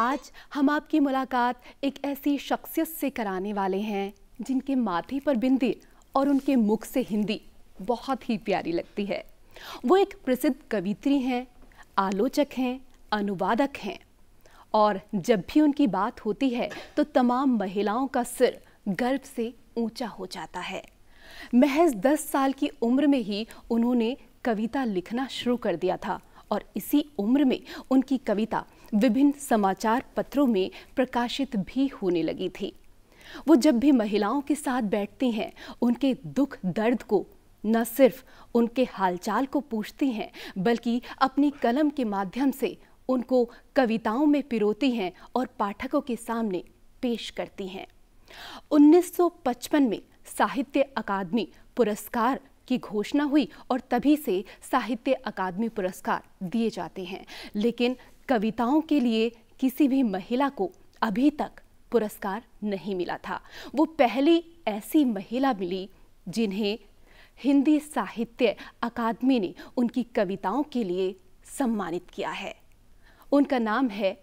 आज हम आपकी मुलाकात एक ऐसी शख्सियत से कराने वाले हैं जिनके माथे पर बिंदी और उनके मुख से हिंदी बहुत ही प्यारी लगती है वो एक प्रसिद्ध कवित्री हैं आलोचक हैं अनुवादक हैं और जब भी उनकी बात होती है तो तमाम महिलाओं का सिर गर्व से ऊंचा हो जाता है महज दस साल की उम्र में ही उन्होंने कविता लिखना शुरू कर दिया था और इसी उम्र में उनकी कविता विभिन्न समाचार पत्रों में प्रकाशित भी होने लगी थी वो जब भी महिलाओं के साथ बैठती हैं उनके दुख दर्द को न सिर्फ उनके हालचाल को पूछती हैं बल्कि अपनी कलम के माध्यम से उनको कविताओं में पिरोती हैं और पाठकों के सामने पेश करती हैं 1955 में साहित्य अकादमी पुरस्कार की घोषणा हुई और तभी से साहित्य अकादमी पुरस्कार दिए जाते हैं लेकिन कविताओं के लिए किसी भी महिला को अभी तक पुरस्कार नहीं मिला था वो पहली ऐसी महिला मिली जिन्हें हिंदी साहित्य अकादमी ने उनकी कविताओं के लिए सम्मानित किया है उनका नाम है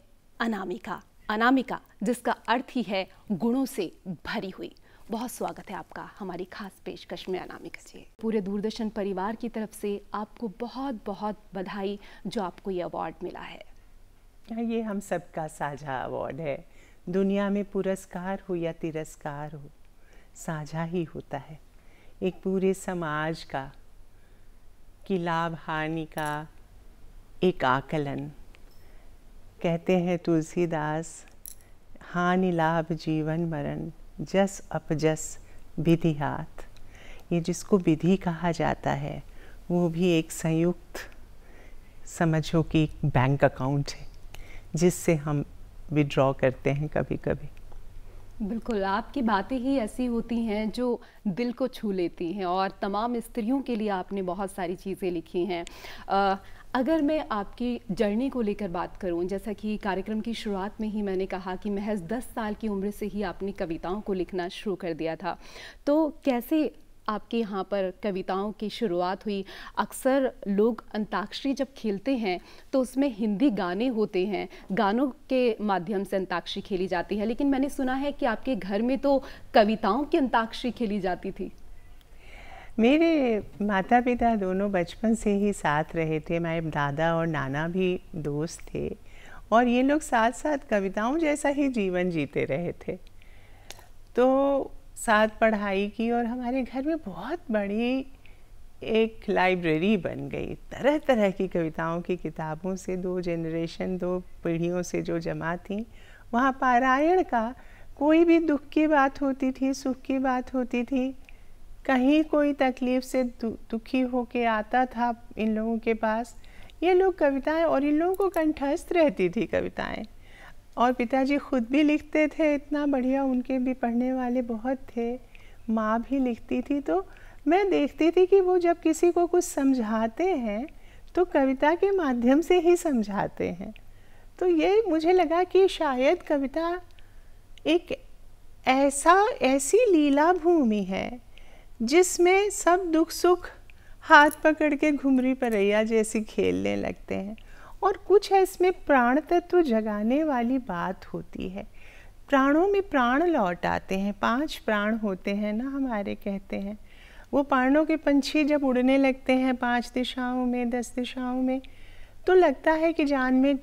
अनामिका अनामिका जिसका अर्थ ही है गुणों से भरी हुई बहुत स्वागत है आपका हमारी खास पेशकश में अनामिका जी पूरे दूरदर्शन परिवार की तरफ से आपको बहुत बहुत बधाई जो आपको ये अवार्ड मिला है ये हम सबका साझा अवार्ड है दुनिया में पुरस्कार हो या तिरस्कार हो साझा ही होता है एक पूरे समाज का कि लाभ हानि का एक आकलन कहते हैं तुलसीदास हानि लाभ जीवन मरण जस अपजस विधि हाथ ये जिसको विधि कहा जाता है वो भी एक संयुक्त समझो कि एक बैंक अकाउंट है जिससे हम विड्रॉ करते हैं कभी कभी बिल्कुल आपकी बातें ही ऐसी होती हैं जो दिल को छू लेती हैं और तमाम स्त्रियों के लिए आपने बहुत सारी चीज़ें लिखी हैं अगर मैं आपकी जर्नी को लेकर बात करूं जैसा कि कार्यक्रम की शुरुआत में ही मैंने कहा कि महज 10 साल की उम्र से ही आपने कविताओं को लिखना शुरू कर दिया था तो कैसे आपके यहाँ पर कविताओं की शुरुआत हुई अक्सर लोग अंताक्षरी जब खेलते हैं तो उसमें हिंदी गाने होते हैं गानों के माध्यम से अंताक्षरी खेली जाती है लेकिन मैंने सुना है कि आपके घर में तो कविताओं की अंताक्षरी खेली जाती थी मेरे माता पिता दोनों बचपन से ही साथ रहे थे मेरे दादा और नाना भी दोस्त थे और ये लोग साथ साथ कविताओं जैसा ही जीवन जीते रहे थे तो साथ पढ़ाई की और हमारे घर में बहुत बड़ी एक लाइब्रेरी बन गई तरह तरह की कविताओं की किताबों से दो जनरेशन दो पीढ़ियों से जो जमा थी वहाँ पारायण का कोई भी दुख की बात होती थी सुख की बात होती थी कहीं कोई तकलीफ़ से दु, दुखी होके आता था इन लोगों के पास ये लोग कविताएं और इन लोगों को कंठस्थ रहती थी कविताएं और पिताजी खुद भी लिखते थे इतना बढ़िया उनके भी पढ़ने वाले बहुत थे माँ भी लिखती थी तो मैं देखती थी कि वो जब किसी को कुछ समझाते हैं तो कविता के माध्यम से ही समझाते हैं तो ये मुझे लगा कि शायद कविता एक ऐसा ऐसी लीला भूमि है जिसमें सब दुख सुख हाथ पकड़ के घुमरी परैया जैसी खेलने लगते हैं और कुछ है इसमें प्राण तत्व जगाने वाली बात होती है प्राणों में प्राण लौट आते हैं पांच प्राण होते हैं ना हमारे कहते हैं वो प्राणों के पंछी जब उड़ने लगते हैं पांच दिशाओं में दस दिशाओं में तो लगता है कि जान में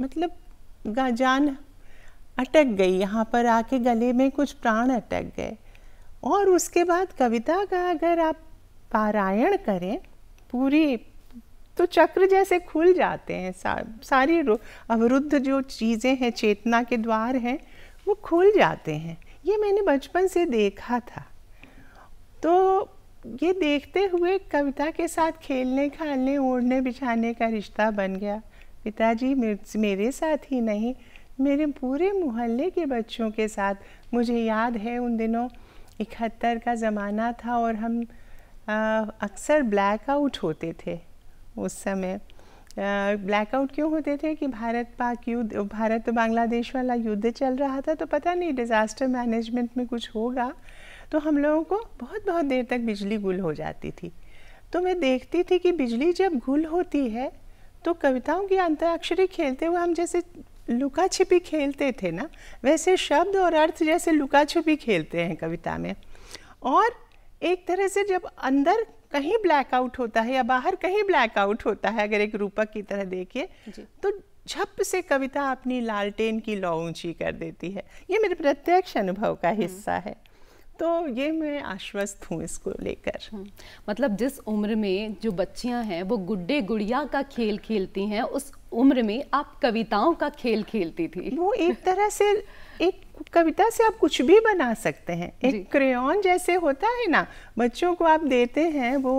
मतलब जान अटक गई यहाँ पर आके गले में कुछ प्राण अटक गए और उसके बाद कविता का अगर आप पारायण करें पूरी तो चक्र जैसे खुल जाते हैं सा, सारी अवरुद्ध जो चीज़ें हैं चेतना के द्वार हैं वो खुल जाते हैं ये मैंने बचपन से देखा था तो ये देखते हुए कविता के साथ खेलने खाने ओढ़ने बिछाने का रिश्ता बन गया पिताजी मेरे साथ ही नहीं मेरे पूरे मोहल्ले के बच्चों के साथ मुझे याद है उन दिनों इकहत्तर का ज़माना था और हम अक्सर ब्लैक आउट होते थे उस समय ब्लैकआउट क्यों होते थे कि भारत पाक युद्ध भारत बांग्लादेश वाला युद्ध चल रहा था तो पता नहीं डिज़ास्टर मैनेजमेंट में कुछ होगा तो हम लोगों को बहुत बहुत देर तक बिजली गुल हो जाती थी तो मैं देखती थी कि बिजली जब गुल होती है तो कविताओं की अंतराक्षरी खेलते हुए हम जैसे लुका छिपी खेलते थे ना वैसे शब्द और अर्थ जैसे लुका छुपी खेलते हैं कविता में और एक तरह से जब अंदर कहीं ब्लैकआउट होता है या बाहर कहीं ब्लैकआउट होता है अगर एक रूपक की तरह देखिए तो झप से कविता अपनी लालटेन की लौ ऊंची कर देती है ये मेरे प्रत्यक्ष अनुभव का हम्म। हिस्सा है तो ये मैं आश्वस्त हूँ इसको लेकर हम्म। मतलब जिस उम्र में जो बच्चियाँ हैं वो गुड्डे गुड़िया का खेल खेलती हैं उस उम्र में आप कविताओं का खेल खेलती थी वो एक तरह से कविता से आप कुछ भी बना सकते हैं एक क्रेन जैसे होता है ना बच्चों को आप देते हैं वो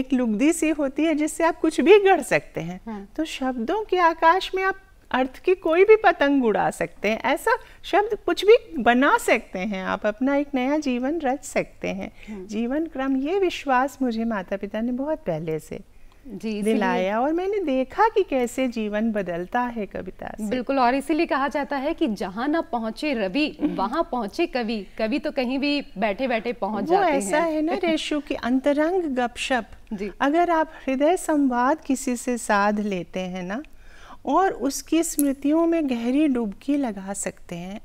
एक लुगदी सी होती है जिससे आप कुछ भी गढ़ सकते हैं हाँ। तो शब्दों के आकाश में आप अर्थ की कोई भी पतंग उड़ा सकते हैं ऐसा शब्द कुछ भी बना सकते हैं आप अपना एक नया जीवन रच सकते हैं हाँ। जीवन क्रम ये विश्वास मुझे माता पिता ने बहुत पहले से जी दिलाया और मैंने देखा कि कैसे जीवन बदलता है कविता से बिल्कुल और इसीलिए कहा जाता है कि जहाँ ना पहुंचे रवि वहाँ पहुंचे कवि कवि तो कहीं भी बैठे बैठे पहुंच जाते हैं ऐसा है ना रेशु कि अंतरंग गपशप जी अगर आप हृदय संवाद किसी से साध लेते हैं ना और उसकी स्मृतियों में गहरी डुबकी लगा सकते हैं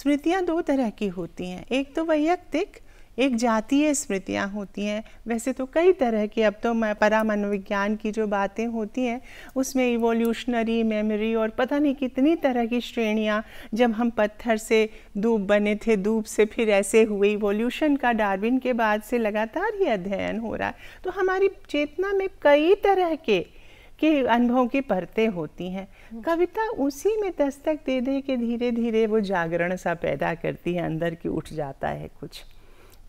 स्मृतियाँ दो तरह की होती हैं एक तो वैयक्तिक एक जातीय स्मृतियाँ होती हैं वैसे तो कई तरह की अब तो परामनोविज्ञान की जो बातें होती हैं उसमें इवोल्यूशनरी मेमोरी और पता नहीं कितनी तरह की श्रेणियाँ जब हम पत्थर से दूब बने थे दूब से फिर ऐसे हुए इवोल्यूशन का डार्विन के बाद से लगातार ही अध्ययन हो रहा है तो हमारी चेतना में कई तरह के के अनुभव की परतें होती हैं कविता उसी में दस्तक दे दे के धीरे धीरे वो जागरण सा पैदा करती है अंदर की उठ जाता है कुछ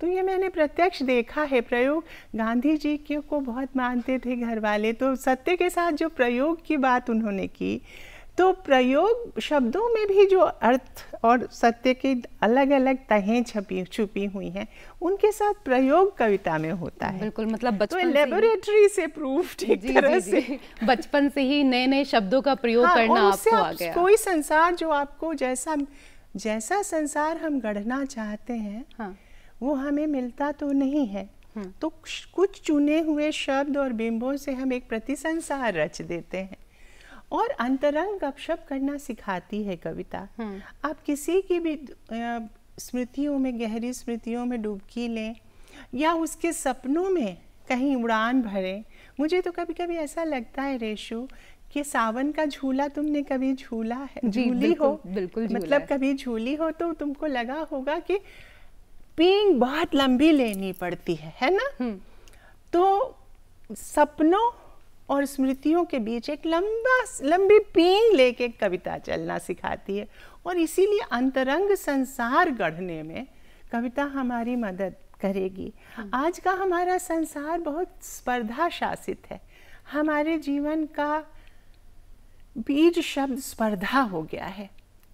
तो ये मैंने प्रत्यक्ष देखा है प्रयोग गांधी जी के को बहुत मानते थे घर वाले तो सत्य के साथ जो प्रयोग की बात उन्होंने की तो प्रयोग शब्दों में भी जो अर्थ और सत्य की अलग अलग तहें छपी छुपी हुई हैं उनके साथ प्रयोग कविता में होता है बिल्कुल मतलब बचपन तो लेबोरेटरी से प्रूफ एक तरह जी, से बचपन से ही नए नए शब्दों का प्रयोग हाँ, करना आपको आप, आ गया कोई संसार जो आपको जैसा जैसा संसार हम गढ़ना चाहते हैं हाँ। वो हमें मिलता तो नहीं है हम्म। तो कुछ चुने हुए शब्द और बिंबों से हम एक प्रतिसंसार रच देते हैं और अंतरंग गपशप करना सिखाती है कविता हम्म। आप किसी की भी स्मृतियों में गहरी स्मृतियों में डुबकी लें या उसके सपनों में कहीं उड़ान भरें मुझे तो कभी कभी ऐसा लगता है रेशु कि सावन का झूला तुमने कभी झूला है झूली हो बिल्कुल मतलब कभी झूली हो तो तुमको लगा होगा कि पींग बहुत लंबी लेनी पड़ती है है ना हम्म। तो सपनों और स्मृतियों के बीच एक लंबा लंबी पींग लेके कविता चलना सिखाती है और इसीलिए अंतरंग संसार गढ़ने में कविता हमारी मदद करेगी हम्म। आज का हमारा संसार बहुत स्पर्धा शासित है हमारे जीवन का बीज शब्द स्पर्धा हो गया है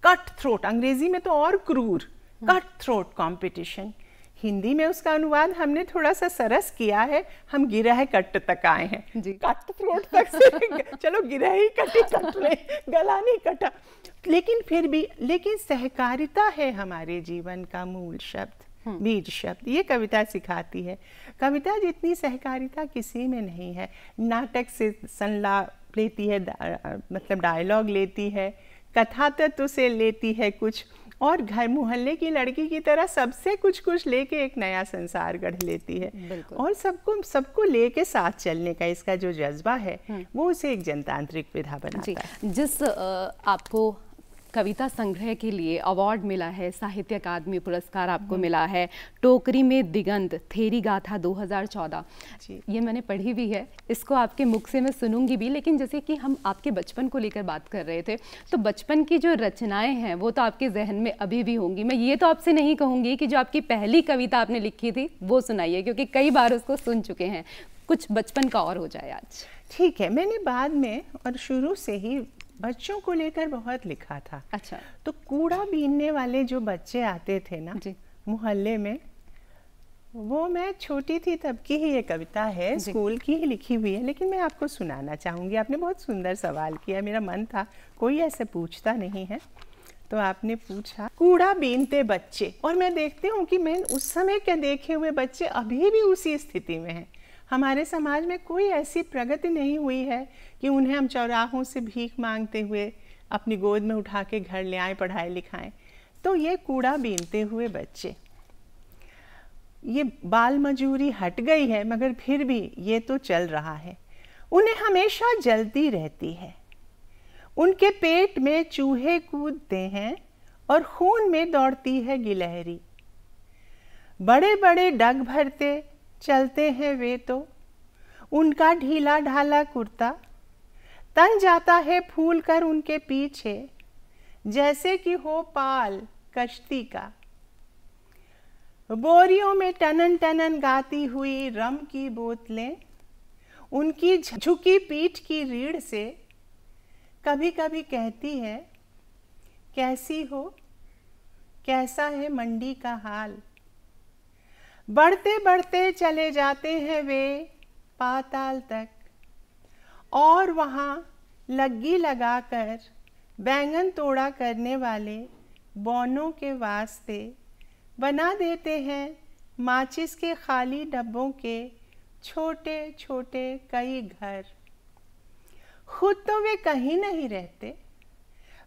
कट थ्रोट अंग्रेजी में तो और क्रूर कट थ्रोट कॉम्पिटिशन हिंदी में उसका अनुवाद हमने थोड़ा सा सरस किया है हम गिरह कट तक आए हैं जी कट थ्रोट तक से चलो गिरह ही कटी कट ले गला नहीं कटा लेकिन फिर भी लेकिन सहकारिता है हमारे जीवन का मूल शब्द बीज हम्म। शब्द ये कविता सिखाती है कविता जितनी सहकारिता किसी में नहीं है नाटक से सलाह लेती है मतलब डायलॉग लेती है कथा तत्व से लेती है कुछ और घर मोहल्ले की लड़की की तरह सबसे कुछ कुछ लेके एक नया संसार गढ़ लेती है और सबको सबको लेके साथ चलने का इसका जो जज्बा है हम्म। वो उसे एक जनतांत्रिक विधा बनाता है जिस आपको कविता संग्रह के लिए अवार्ड मिला है साहित्य अकादमी पुरस्कार आपको मिला है टोकरी में दिगंत थेरी गाथा 2014 ये मैंने पढ़ी भी है इसको आपके मुख से मैं सुनूंगी भी लेकिन जैसे कि हम आपके बचपन को लेकर बात कर रहे थे तो बचपन की जो रचनाएं हैं वो तो आपके जहन में अभी भी होंगी मैं ये तो आपसे नहीं कहूँगी कि जो आपकी पहली कविता आपने लिखी थी वो सुनाइए क्योंकि कई बार उसको सुन चुके हैं कुछ बचपन का और हो जाए आज ठीक है मैंने बाद में और शुरू से ही बच्चों को लेकर बहुत लिखा था अच्छा तो कूड़ा बीनने वाले जो बच्चे आते थे ना मोहल्ले में वो मैं छोटी थी तब की ही ये कविता है स्कूल की ही लिखी हुई है लेकिन मैं आपको सुनाना चाहूँगी आपने बहुत सुंदर सवाल किया मेरा मन था कोई ऐसे पूछता नहीं है तो आपने पूछा कूड़ा बीनते बच्चे और मैं देखती हूँ कि मैं उस समय के देखे हुए बच्चे अभी भी उसी स्थिति में हैं हमारे समाज में कोई ऐसी प्रगति नहीं हुई है कि उन्हें हम चौराहों से भीख मांगते हुए अपनी गोद में उठा के घर ले आए पढ़ाए लिखाएं तो ये कूड़ा बीनते हुए बच्चे ये बाल मजूरी हट गई है मगर फिर भी ये तो चल रहा है उन्हें हमेशा जलती रहती है उनके पेट में चूहे कूदते हैं और खून में दौड़ती है गिलहरी बड़े बड़े डग भरते चलते हैं वे तो उनका ढीला ढाला कुर्ता तन जाता है फूल कर उनके पीछे जैसे कि हो पाल कश्ती का बोरियों में टनन टनन गाती हुई रम की बोतलें उनकी झुकी पीठ की रीढ़ से कभी कभी कहती है कैसी हो कैसा है मंडी का हाल बढ़ते बढ़ते चले जाते हैं वे पाताल तक और वहाँ लग्गी लगाकर बैंगन तोड़ा करने वाले बौनों के वास्ते बना देते हैं माचिस के खाली डब्बों के छोटे छोटे कई घर खुद तो वे कहीं नहीं रहते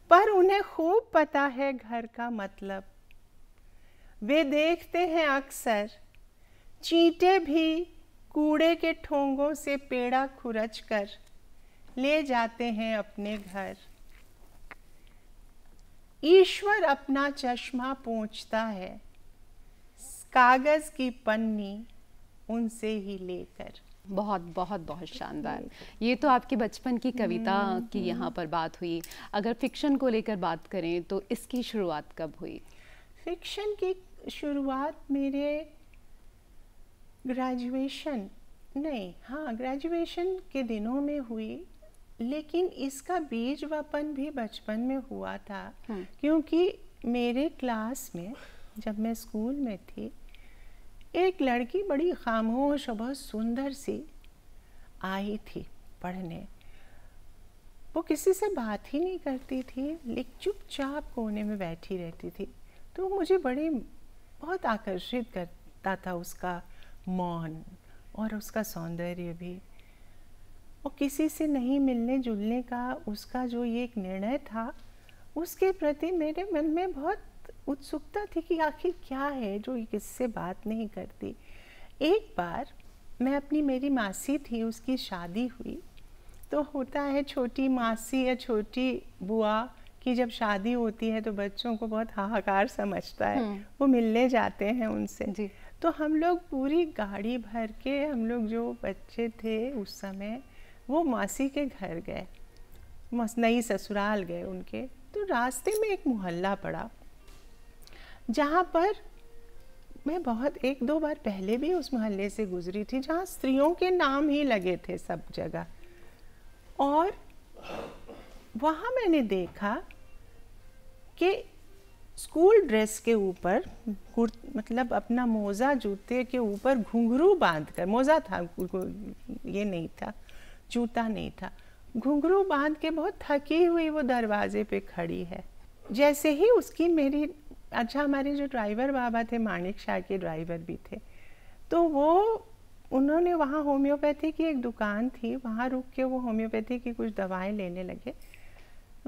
पर उन्हें खूब पता है घर का मतलब वे देखते हैं अक्सर चींटे भी कूड़े के ठोंगों से पेड़ा खुरच कर ले जाते हैं अपने घर ईश्वर अपना चश्मा पहुँचता है कागज़ की पन्नी उनसे ही लेकर बहुत बहुत बहुत शानदार ये तो आपके बचपन की कविता हम्म, की हम्म। यहाँ पर बात हुई अगर फिक्शन को लेकर बात करें तो इसकी शुरुआत कब हुई फिक्शन की शुरुआत मेरे ग्रेजुएशन नहीं हाँ ग्रेजुएशन के दिनों में हुई लेकिन इसका बीज वपन भी बचपन में हुआ था हाँ। क्योंकि मेरे क्लास में जब मैं स्कूल में थी एक लड़की बड़ी खामोश और बहुत सुंदर सी आई थी पढ़ने वो किसी से बात ही नहीं करती थी लेकिन चुपचाप कोने में बैठी रहती थी तो मुझे बड़ी बहुत आकर्षित करता था उसका मौन और उसका सौंदर्य भी और किसी से नहीं मिलने जुलने का उसका जो ये एक निर्णय था उसके प्रति मेरे मन में बहुत उत्सुकता थी कि आखिर क्या है जो किससे बात नहीं करती एक बार मैं अपनी मेरी मासी थी उसकी शादी हुई तो होता है छोटी मासी या छोटी बुआ की जब शादी होती है तो बच्चों को बहुत हाहाकार समझता है हम्म। वो मिलने जाते हैं उनसे जी। तो हम लोग पूरी गाड़ी भर के हम लोग जो बच्चे थे उस समय वो मासी के घर गए नई ससुराल गए उनके तो रास्ते में एक मोहल्ला पड़ा जहाँ पर मैं बहुत एक दो बार पहले भी उस मोहल्ले से गुजरी थी जहाँ स्त्रियों के नाम ही लगे थे सब जगह और वहाँ मैंने देखा कि स्कूल ड्रेस के ऊपर मतलब अपना मोज़ा जूते के ऊपर घुंघरू बांध कर मोज़ा था ये नहीं था जूता नहीं था घुंघरू बांध के बहुत थकी हुई वो दरवाजे पे खड़ी है जैसे ही उसकी मेरी अच्छा हमारे जो ड्राइवर बाबा थे माणिक शाह के ड्राइवर भी थे तो वो उन्होंने वहाँ होम्योपैथी की एक दुकान थी वहाँ रुक के वो होम्योपैथी की कुछ दवाएं लेने लगे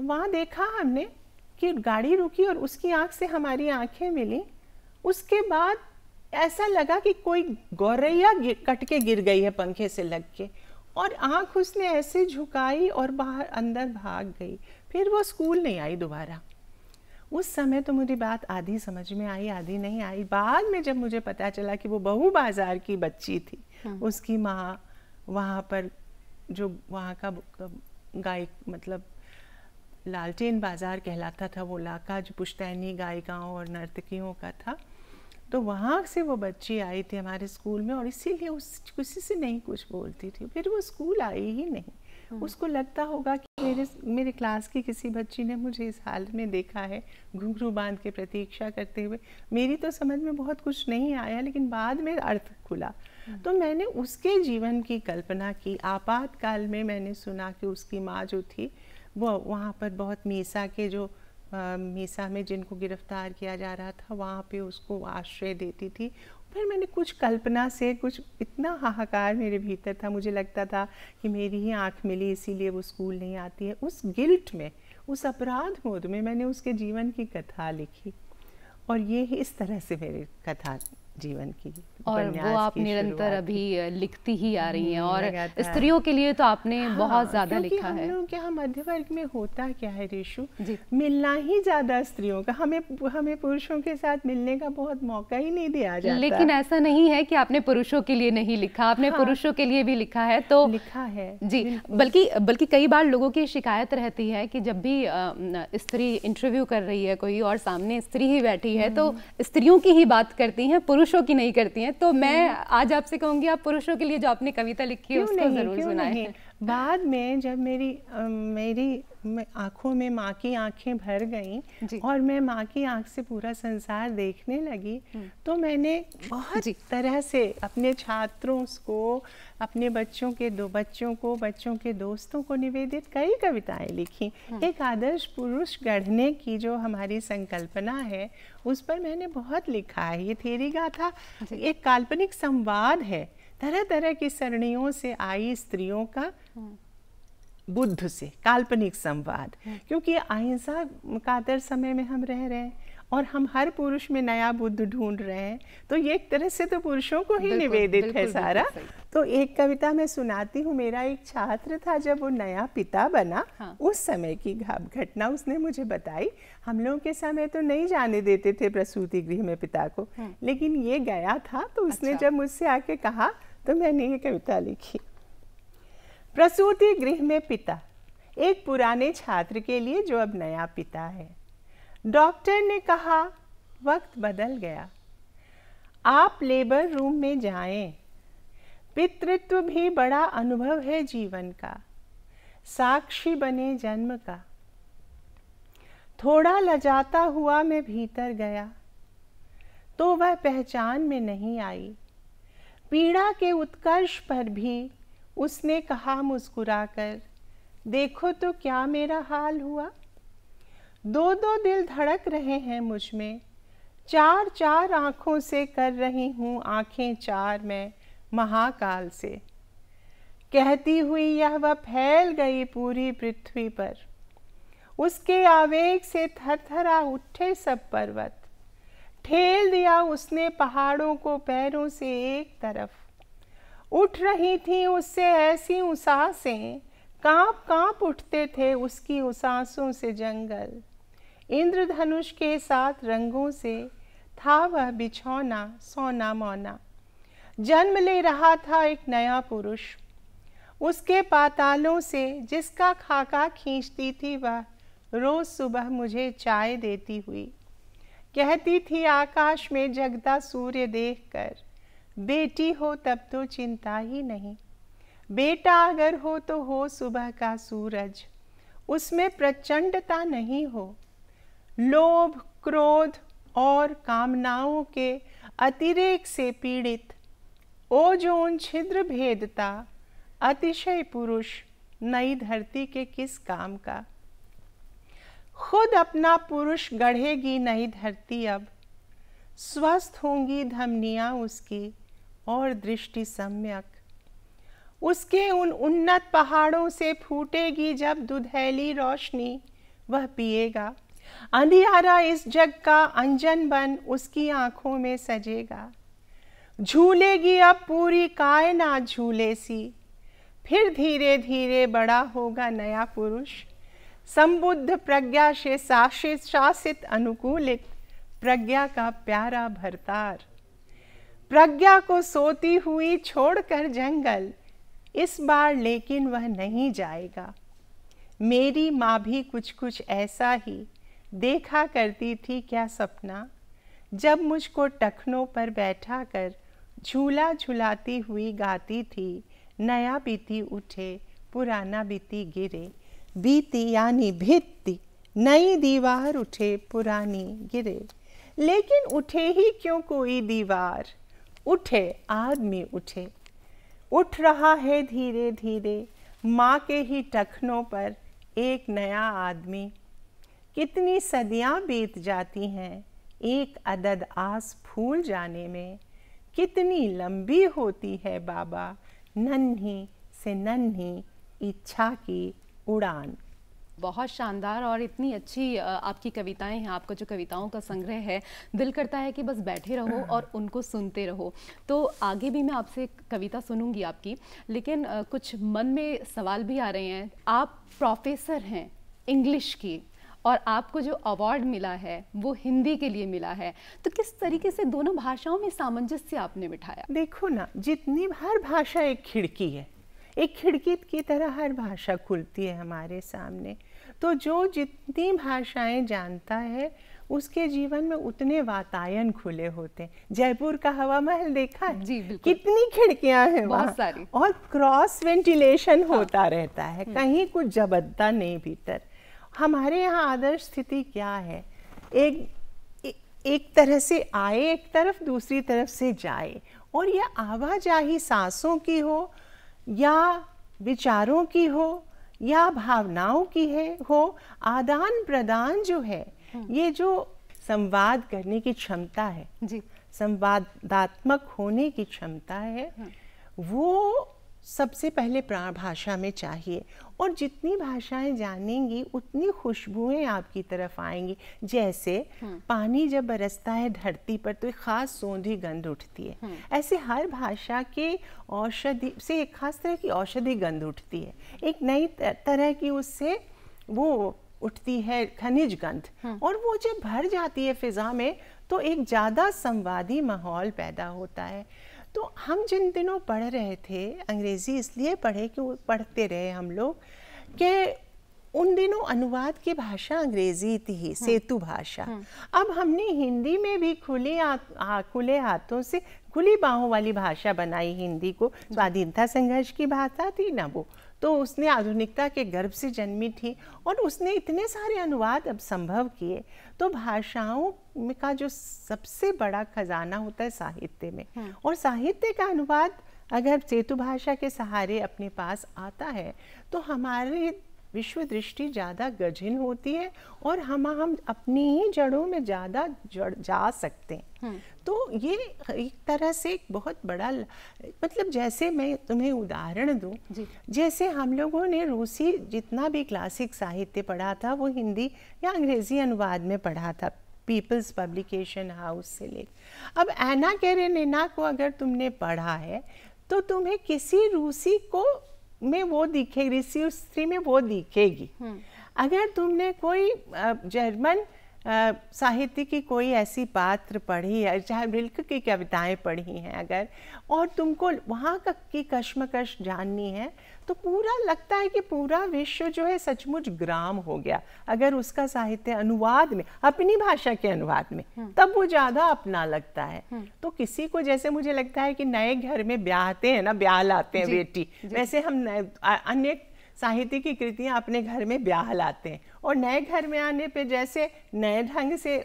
वहाँ देखा हमने कि गाड़ी रुकी और उसकी आंख से हमारी आंखें मिली उसके बाद ऐसा लगा कि कोई गौरैया कट के गिर गई है पंखे से लग के और आंख उसने ऐसे झुकाई और बाहर अंदर भाग गई फिर वो स्कूल नहीं आई दोबारा उस समय तो मुझे बात आधी समझ में आई आधी नहीं आई बाद में जब मुझे पता चला कि वो बहू बाजार की बच्ची थी हाँ। उसकी माँ वहाँ पर जो वहाँ का गायक मतलब लालटेन बाज़ार कहलाता था वो इलाका जो पुश्तैनी गायिकाओं और नर्तकियों का था तो वहाँ से वो बच्ची आई थी हमारे स्कूल में और इसीलिए उस किसी से नहीं कुछ बोलती थी फिर वो स्कूल आई ही नहीं हम्म। उसको लगता होगा कि मेरे मेरे क्लास की किसी बच्ची ने मुझे इस हाल में देखा है घुघरू बांध के प्रतीक्षा करते हुए मेरी तो समझ में बहुत कुछ नहीं आया लेकिन बाद में अर्थ खुला हम्म। तो मैंने उसके जीवन की कल्पना की आपातकाल में मैंने सुना कि उसकी माँ जो थी वो वहाँ पर बहुत मीसा के जो आ, मीसा में जिनको गिरफ्तार किया जा रहा था वहाँ पे उसको आश्रय देती थी फिर मैंने कुछ कल्पना से कुछ इतना हाहाकार मेरे भीतर था मुझे लगता था कि मेरी ही आँख मिली इसीलिए वो स्कूल नहीं आती है उस गिल्ट में उस अपराध मोद में मैंने उसके जीवन की कथा लिखी और ये ही इस तरह से मेरी कथा जीवन की और वो आप निरंतर अभी लिखती ही आ रही हैं हम्म, और स्त्रियों के लिए तो आपने हाँ, बहुत ज्यादा लिखा है क्योंकि हम मध्य वर्ग में होता क्या है रेशु मिलना ही ज्यादा स्त्रियों का हमें हमें पुरुषों के साथ मिलने का बहुत मौका ही नहीं दिया जाता लेकिन ऐसा नहीं है कि आपने पुरुषों के लिए नहीं लिखा आपने हाँ, पुरुषों के लिए भी लिखा है तो लिखा है जी बल्कि बल्कि कई बार लोगों की शिकायत रहती है कि जब भी स्त्री इंटरव्यू कर रही है कोई और सामने स्त्री ही बैठी है हम्म। तो स्त्रियों की ही बात करती है पुरुष पुरुषों की नहीं करती हैं तो मैं हम्म। आज आपसे कहूंगी आप पुरुषों के लिए जो आपने कविता लिखी है उसको जरूर सुनाए बाद में जब मेरी मेरी आंखों में माँ की आंखें भर गई और मैं माँ की आंख से पूरा संसार देखने लगी हम्म। तो मैंने बहुत तरह से अपने छात्रों को अपने बच्चों के दो बच्चों को बच्चों के दोस्तों को निवेदित कई कविताएं लिखी हम्म। एक आदर्श पुरुष गढ़ने की जो हमारी संकल्पना है उस पर मैंने बहुत लिखा है ये थेरी गाथा एक काल्पनिक संवाद है तरह तरह की सरणियों से आई स्त्रियों का हम्म। बुद्ध से काल्पनिक संवाद हम्म। क्योंकि अहिंसा कातर समय में हम रह रहे हैं और हम हर पुरुष में नया बुद्ध ढूंढ रहे हैं तो ये एक तरह से तो पुरुषों को ही निवेदित है सारा तो एक कविता मैं सुनाती हूँ मेरा एक छात्र था जब वो नया पिता बना हाँ। उस समय की घटना उसने मुझे बताई हम लोगों के समय तो नहीं जाने देते थे प्रसूति गृह में पिता को हाँ। लेकिन ये गया था तो उसने अच्छा। जब मुझसे आके कहा तो मैंने ये कविता लिखी प्रसूति गृह में पिता एक पुराने छात्र के लिए जो अब नया पिता है डॉक्टर ने कहा वक्त बदल गया आप लेबर रूम में जाएं। पितृत्व भी बड़ा अनुभव है जीवन का साक्षी बने जन्म का थोड़ा लजाता हुआ मैं भीतर गया तो वह पहचान में नहीं आई पीड़ा के उत्कर्ष पर भी उसने कहा मुस्कुराकर देखो तो क्या मेरा हाल हुआ दो दो दिल धड़क रहे हैं मुझ में चार चार आँखों से कर रही हूँ आँखें चार मैं महाकाल से कहती हुई यह वह फैल गई पूरी पृथ्वी पर उसके आवेग से थरथरा उठे सब पर्वत ठेल दिया उसने पहाड़ों को पैरों से एक तरफ उठ रही थी उससे ऐसी उसासें कांप कांप उठते थे उसकी उसासों से जंगल इंद्रधनुष के साथ रंगों से था वह बिछौना सोना मौना जन्म ले रहा था एक नया पुरुष उसके पातालों से जिसका खाका खींचती थी वह रोज़ सुबह मुझे चाय देती हुई कहती थी आकाश में जगता सूर्य देखकर बेटी हो तब तो चिंता ही नहीं बेटा अगर हो तो हो सुबह का सूरज उसमें प्रचंडता नहीं हो लोभ क्रोध और कामनाओं के अतिरेक से पीड़ित ओजोन छिद्र भेदता अतिशय पुरुष नई धरती के किस काम का खुद अपना पुरुष गढ़ेगी नहीं धरती अब स्वस्थ होंगी धमनिया उसकी और दृष्टि सम्यक उसके उन उन्नत पहाड़ों से फूटेगी जब दुधैली रोशनी वह पिएगा अंधियारा इस जग का अंजन बन उसकी आंखों में सजेगा झूलेगी अब पूरी कायना झूले सी फिर धीरे धीरे बड़ा होगा नया पुरुष संबुद्ध प्रज्ञा से शासित शासित अनुकूलित प्रज्ञा का प्यारा भरतार प्रज्ञा को सोती हुई छोड़कर जंगल इस बार लेकिन वह नहीं जाएगा मेरी माँ भी कुछ कुछ ऐसा ही देखा करती थी क्या सपना जब मुझको टखनों पर बैठा कर झूला झुलाती हुई गाती थी नया बीती उठे पुराना बीती गिरे बीती यानी भित्ती नई दीवार उठे पुरानी गिरे लेकिन उठे ही क्यों कोई दीवार उठे आदमी उठे उठ रहा है धीरे धीरे माँ के ही टखनों पर एक नया आदमी कितनी सदियाँ बीत जाती हैं एक अदद आस फूल जाने में कितनी लंबी होती है बाबा नन्ही से नन्ही इच्छा की उड़ान बहुत शानदार और इतनी अच्छी आपकी कविताएं हैं आपका जो कविताओं का संग्रह है दिल करता है कि बस बैठे रहो और उनको सुनते रहो तो आगे भी मैं आपसे कविता सुनूंगी आपकी लेकिन कुछ मन में सवाल भी आ रहे हैं आप प्रोफेसर हैं इंग्लिश की और आपको जो अवार्ड मिला है वो हिंदी के लिए मिला है तो किस तरीके से दोनों भाषाओं में सामंजस्य आपने बिठाया देखो ना जितनी हर भाषा एक खिड़की है एक खिड़की की तरह हर भाषा खुलती है हमारे सामने तो जो जितनी भाषाएं जानता है उसके जीवन में उतने वातायन खुले होते हैं जयपुर का हवा महल देखा है जी कितनी खिड़कियां हैं बहुत सारी और क्रॉस वेंटिलेशन हाँ। होता रहता है हम्म। कहीं कुछ जबदता नहीं भीतर हमारे यहाँ आदर्श स्थिति क्या है एक एक तरह से आए एक तरफ दूसरी तरफ से जाए और यह आवाजाही सांसों की हो या विचारों की हो या भावनाओं की है हो आदान प्रदान जो है हम्म। ये जो संवाद करने की क्षमता है जी संवादात्मक होने की क्षमता है हम्म। वो सबसे पहले प्राण भाषा में चाहिए और जितनी भाषाएं जानेंगी उतनी खुशबुएं आपकी तरफ आएंगी जैसे हम्म। पानी जब बरसता है धरती पर तो एक खास सौंधी गंध उठती है हम्म। ऐसे हर भाषा के औषधि से एक खास तरह की औषधि गंध उठती है एक नई तरह की उससे वो उठती है खनिज गंध हम्म। और वो जब भर जाती है फिजा में तो एक ज़्यादा संवादी माहौल पैदा होता है तो हम जिन दिनों पढ़ रहे थे अंग्रेज़ी इसलिए पढ़े कि पढ़ते रहे हम लोग कि उन दिनों अनुवाद की भाषा अंग्रेजी थी हम्म। सेतु भाषा हम्म। अब हमने हिंदी में भी खुले आ, आ, खुले हाथों से खुली बाहों वाली भाषा बनाई हिंदी को स्वाधीनता संघर्ष की भाषा थी ना वो तो उसने आधुनिकता के गर्भ से जन्मी थी और उसने इतने सारे अनुवाद अब संभव किए तो भाषाओं में का जो सबसे बड़ा खजाना होता है साहित्य में हम्म। और साहित्य का अनुवाद अगर सेतु भाषा के सहारे अपने पास आता है तो हमारे विश्व दृष्टि ज़्यादा गजिन होती है और हम हम अपनी ही जड़ों में ज़्यादा जड़ जा सकते हैं हम्म। तो ये एक तरह से एक बहुत बड़ा मतलब जैसे मैं तुम्हें उदाहरण दूँ जैसे हम लोगों ने रूसी जितना भी क्लासिक साहित्य पढ़ा था वो हिंदी या अंग्रेज़ी अनुवाद में पढ़ा था पीपल्स पब्लिकेशन हाउस से ले अब एना कैरेनिना को अगर तुमने पढ़ा है तो तुम्हें किसी रूसी को में वो दिखेगी ऋषि स्त्री में वो दिखेगी हम्म। अगर तुमने कोई जर्मन साहित्य की कोई ऐसी पात्र पढ़ी है चाहे मिल्क की कविताएं पढ़ी हैं अगर और तुमको वहाँ का की कश्मकश जाननी है तो पूरा लगता है कि पूरा विश्व जो है सचमुच ग्राम हो गया अगर उसका साहित्य अनुवाद में अपनी भाषा के अनुवाद में हम्म। तब वो ज़्यादा अपना लगता है हम्म। तो किसी को जैसे मुझे लगता है कि नए घर में ब्याहते हैं ना ब्याह लाते हैं बेटी वैसे हम अन्य साहित्य की कृतियां अपने घर में ब्याह लाते हैं और नए घर में आने पे जैसे नए ढंग से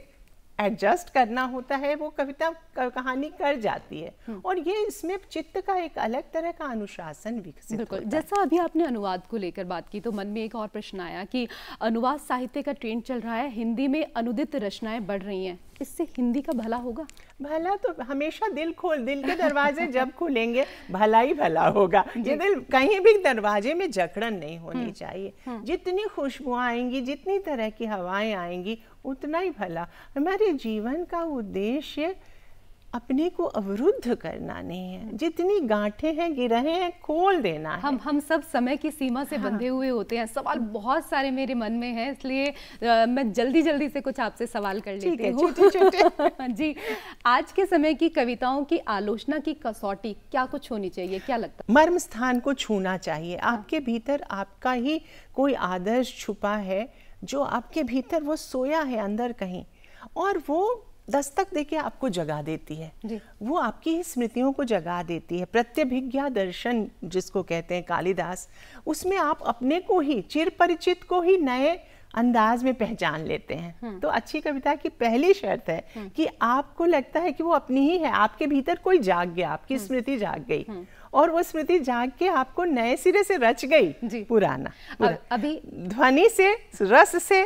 एडजस्ट करना होता है वो कविता कहानी कर जाती है हम्म। और ये इसमें चित्त का एक अलग तरह का अनुशासन विकसित बिल्कुल जैसा अभी आपने अनुवाद को लेकर बात की तो मन में एक और प्रश्न आया कि अनुवाद साहित्य का ट्रेंड चल रहा है हिंदी में अनुदित रचनाएं बढ़ रही हैं इससे हिंदी का भला होगा भला तो हमेशा दिल खोल दिल के दरवाजे जब खुलेंगे भला ही भला होगा ये दिल कहीं भी दरवाजे में जकड़न नहीं होनी हम्म, चाहिए हम्म। जितनी खुशबू आएंगी जितनी तरह की हवाएं आएंगी उतना ही भला हमारे जीवन का उद्देश्य अपने को अवरुद्ध करना नहीं है हम्म। जितनी गांठे हैं गिरहे हैं खोल देना हम है। हम हम सब समय की सीमा से हाँ। बंधे हुए होते हैं सवाल हम्म। बहुत सारे मेरे मन में हैं इसलिए मैं जल्दी जल्दी से कुछ आपसे सवाल कर लेती हूँ हाँ जी आज के समय की कविताओं की आलोचना की कसौटी क्या कुछ होनी चाहिए क्या लगता मर्म स्थान को छूना चाहिए हाँ। आपके भीतर आपका ही कोई आदर्श छुपा है जो आपके भीतर वो सोया है अंदर कहीं और वो दस्तक देके आपको जगा देती है वो आपकी ही स्मृतियों को जगा देती है प्रत्यभिज्ञा दर्शन जिसको कहते हैं कालिदास उसमें आप अपने को ही चिर परिचित को ही नए अंदाज में पहचान लेते हैं हम्म। तो अच्छी कविता की पहली शर्त है हम्म। कि आपको लगता है कि वो अपनी ही है आपके भीतर कोई जाग गया आपकी हम्म। स्मृति जाग गई और वो स्मृति जाग के आपको नए सिरे से रच गई पुराना, पुराना। अभी ध्वनि से रस से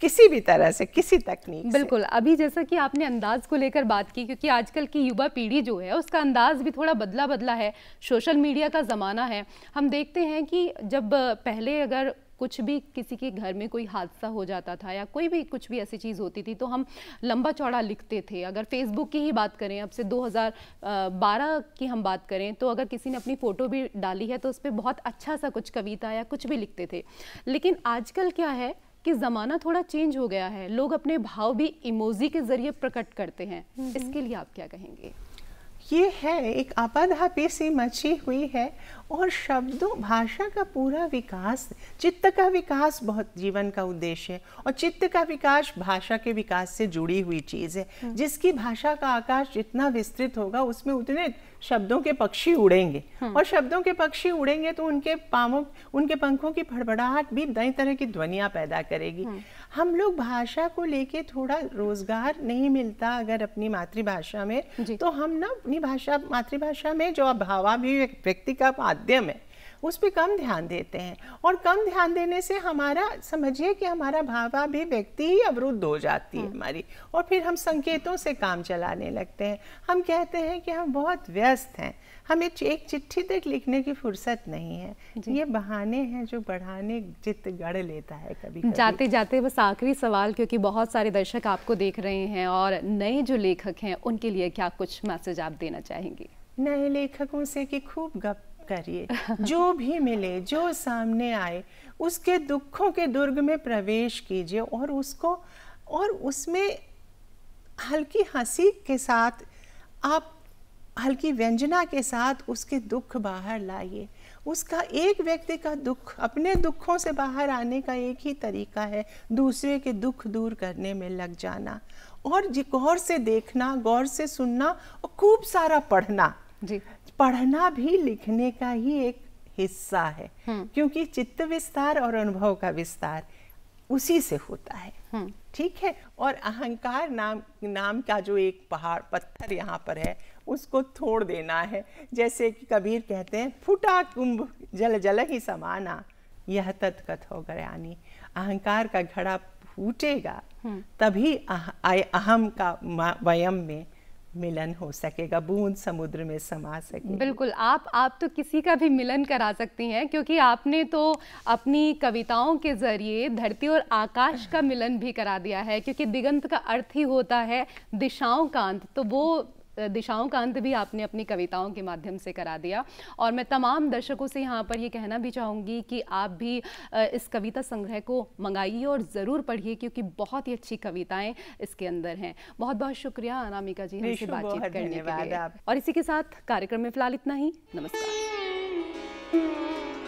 किसी भी तरह से किसी तकनीक बिल्कुल से। अभी जैसा कि आपने अंदाज को लेकर बात की क्योंकि आजकल की युवा पीढ़ी जो है उसका अंदाज भी थोड़ा बदला बदला है सोशल मीडिया का ज़माना है हम देखते हैं कि जब पहले अगर कुछ भी किसी के घर में कोई हादसा हो जाता था या कोई भी कुछ भी ऐसी चीज़ होती थी तो हम लंबा चौड़ा लिखते थे अगर फेसबुक की ही बात करें अब से 2012 की हम बात करें तो अगर किसी ने अपनी फ़ोटो भी डाली है तो उस पर बहुत अच्छा सा कुछ कविता या कुछ भी लिखते थे लेकिन आजकल क्या है कि ज़माना थोड़ा चेंज हो गया है लोग अपने भाव भी इमोजी के ज़रिए प्रकट करते हैं हम्म। इसके लिए आप क्या कहेंगे ये है एक आपाधापी सी मची हुई है और शब्दों भाषा का पूरा विकास चित्त का विकास बहुत जीवन का उद्देश्य है और चित्त का विकास भाषा के विकास से जुड़ी हुई चीज़ है हम्म। जिसकी भाषा का आकाश जितना विस्तृत होगा उसमें उतने शब्दों के पक्षी उड़ेंगे हम्म। और शब्दों के पक्षी उड़ेंगे तो उनके पामों उनके पंखों की फड़फड़ाहट भी नई तरह की ध्वनिया पैदा करेगी हम्म। हम लोग भाषा को लेके थोड़ा रोजगार नहीं मिलता अगर अपनी मातृभाषा में तो हम ना अपनी भाषा मातृभाषा में जो व्यक्ति का माध्यम है उस पर कम ध्यान देते हैं और कम ध्यान देने से हमारा समझिए कि हमारा भावा भी व्यक्ति ही अवरुद्ध हो जाती है हम्म। हमारी और फिर हम संकेतों से काम चलाने लगते हैं हम कहते हैं कि हम बहुत व्यस्त हैं हमें एक चिट्ठी तक लिखने की फुर्सत नहीं है ये बहाने हैं जो बढ़ाने जित गढ़ लेता है कभी, कभी जाते जाते बस आखिरी सवाल क्योंकि बहुत सारे दर्शक आपको देख रहे हैं और नए जो लेखक हैं उनके लिए क्या कुछ मैसेज आप देना चाहेंगे नए लेखकों से कि खूब गप करिए जो भी मिले जो सामने आए उसके दुखों के दुर्ग में प्रवेश कीजिए और उसको और उसमें हल्की हंसी के साथ आप हल्की व्यंजना के साथ उसके दुख बाहर लाइए उसका एक व्यक्ति का दुख अपने दुखों से बाहर आने का एक ही तरीका है दूसरे के दुख दूर करने में लग जाना और गौर से देखना गौर से सुनना और खूब सारा पढ़ना जी पढ़ना भी लिखने का ही एक हिस्सा है हम्म। क्योंकि चित्त विस्तार और अनुभव का विस्तार उसी से होता है हम्म। ठीक है और अहंकार नाम नाम का जो एक पहाड़ पत्थर यहाँ पर है उसको तोड़ देना है जैसे कि कबीर कहते हैं फुटा कुंभ जल जल ही समाना यह तत्कथ हो गयानी अहंकार का घड़ा फूटेगा हम्म। तभी अहम का वयम में मिलन हो सकेगा बूंद समुद्र में समा सके बिल्कुल आप आप तो किसी का भी मिलन करा सकती हैं क्योंकि आपने तो अपनी कविताओं के ज़रिए धरती और आकाश का मिलन भी करा दिया है क्योंकि दिगंत का अर्थ ही होता है दिशाओं का अंत तो वो दिशाओं का अंत भी आपने अपनी कविताओं के माध्यम से करा दिया और मैं तमाम दर्शकों से यहाँ पर ये कहना भी चाहूँगी कि आप भी इस कविता संग्रह को मंगाइए और ज़रूर पढ़िए क्योंकि बहुत ही अच्छी कविताएं इसके अंदर हैं बहुत बहुत शुक्रिया अनामिका जी हमसे बातचीत करने के लिए और इसी के साथ कार्यक्रम में फिलहाल इतना ही नमस्कार